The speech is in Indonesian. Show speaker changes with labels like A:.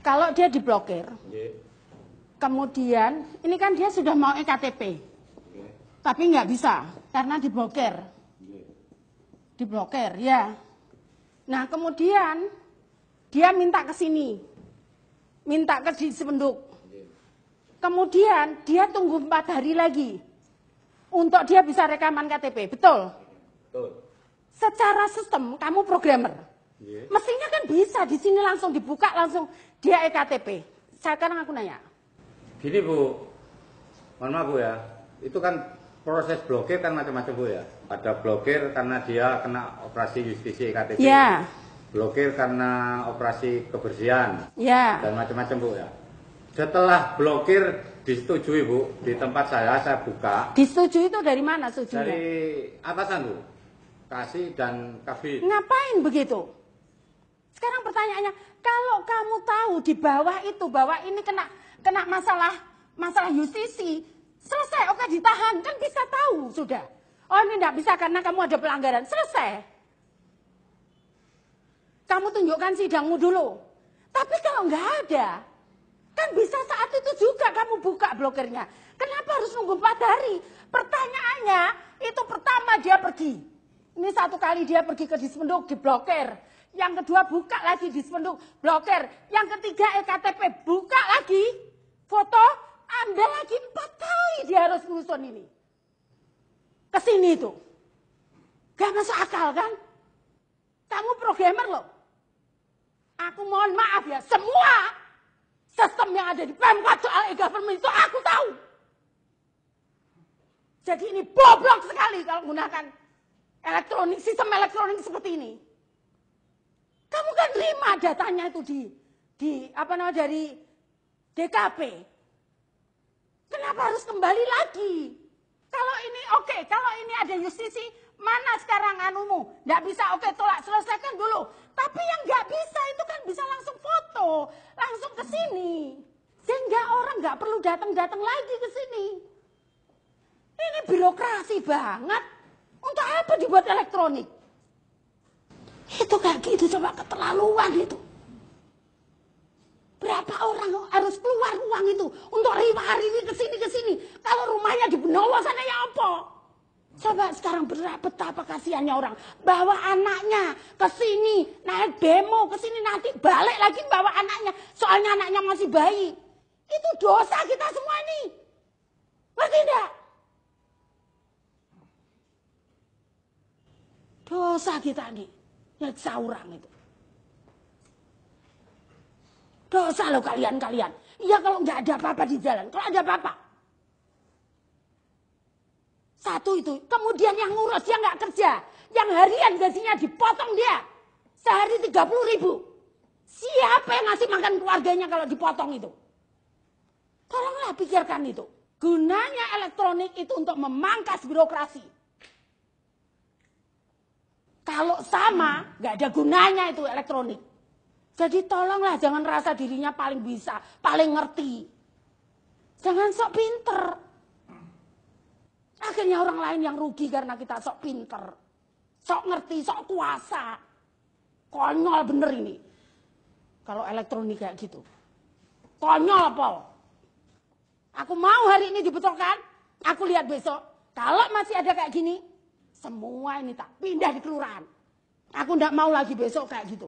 A: kalau dia diblokir, yeah. kemudian ini kan dia sudah mau EKTP, yeah. tapi nggak bisa karena diblokir, yeah. diblokir ya. Nah kemudian dia minta ke sini, minta ke di Sependuk. Iya. Kemudian dia tunggu empat hari lagi untuk dia bisa rekaman KTP, betul? Betul. Secara sistem kamu programmer yeah. kan bisa di sini langsung dibuka langsung dia ektp. Sekarang aku nanya. Gini bu, mohon maaf bu ya, itu kan proses blokir kan macam-macam bu ya. Ada blokir karena dia kena operasi justisi ektp. Yeah. Ya. Blokir karena operasi kebersihan. Yeah. Dan macam-macam bu ya. Setelah blokir disetujui bu di tempat saya saya buka disetujui itu dari mana setujunya dari atasan bu kasih dan kafir ngapain begitu sekarang pertanyaannya, kalau kamu tahu di bawah itu bahwa ini kena kena masalah masalah UCC, selesai, oke ditahan, kan bisa tahu sudah. Oh ini tidak bisa karena kamu ada pelanggaran, selesai. Kamu tunjukkan sidangmu dulu. Tapi kalau nggak ada, kan bisa saat itu juga kamu buka blokernya Kenapa harus nunggu empat hari? Pertanyaannya, itu pertama dia pergi. Ini satu kali dia pergi ke dispenduk, diblokir yang kedua buka lagi di sependuk blokir. Yang ketiga EKTP buka lagi foto Anda lagi empat kali dia harus ngusun ini. Kesini itu. Gak masuk akal kan? Kamu programmer loh. Aku mohon maaf ya, semua sistem yang ada di Pemkot soal e-government itu aku tahu. Jadi ini bobrok sekali kalau menggunakan elektronik, sistem elektronik seperti ini. Kamu kan terima datanya itu di di apa namanya dari DKP. Kenapa harus kembali lagi? Kalau ini oke, okay, kalau ini ada justisi, mana sekarang anumu? Nggak bisa, oke okay, tolak, selesaikan dulu. Tapi yang nggak bisa itu kan bisa langsung foto, langsung ke sini. Sehingga orang nggak perlu datang-datang lagi ke sini. Ini birokrasi banget. Untuk apa dibuat elektronik? Itu kayak gitu coba keterlaluan itu. Berapa orang harus keluar uang itu untuk lima hari ini ke sini ke sini. Kalau rumahnya di Benowo sana ya apa? Coba sekarang berapa betapa kasihannya orang bawa anaknya ke sini naik demo ke sini nanti balik lagi bawa anaknya soalnya anaknya masih bayi. Itu dosa kita semua ini. Ngerti tidak? Dosa kita nih. Nyiksa orang itu. Dosa loh kalian-kalian. Iya kalau nggak ada apa-apa di jalan. Kalau ada apa-apa. Satu itu. Kemudian yang ngurus yang nggak kerja. Yang harian gajinya dipotong dia. Sehari 30 ribu. Siapa yang ngasih makan keluarganya kalau dipotong itu? Tolonglah pikirkan itu. Gunanya elektronik itu untuk memangkas birokrasi. Kalau sama, nggak ada gunanya itu elektronik. Jadi tolonglah jangan rasa dirinya paling bisa, paling ngerti. Jangan sok pinter. Akhirnya orang lain yang rugi karena kita sok pinter. Sok ngerti, sok kuasa. Konyol bener ini. Kalau elektronik kayak gitu. Konyol apa? Aku mau hari ini dibetulkan. Aku lihat besok. Kalau masih ada kayak gini, semua ini tak pindah di kelurahan. Aku ndak mau lagi besok kayak gitu.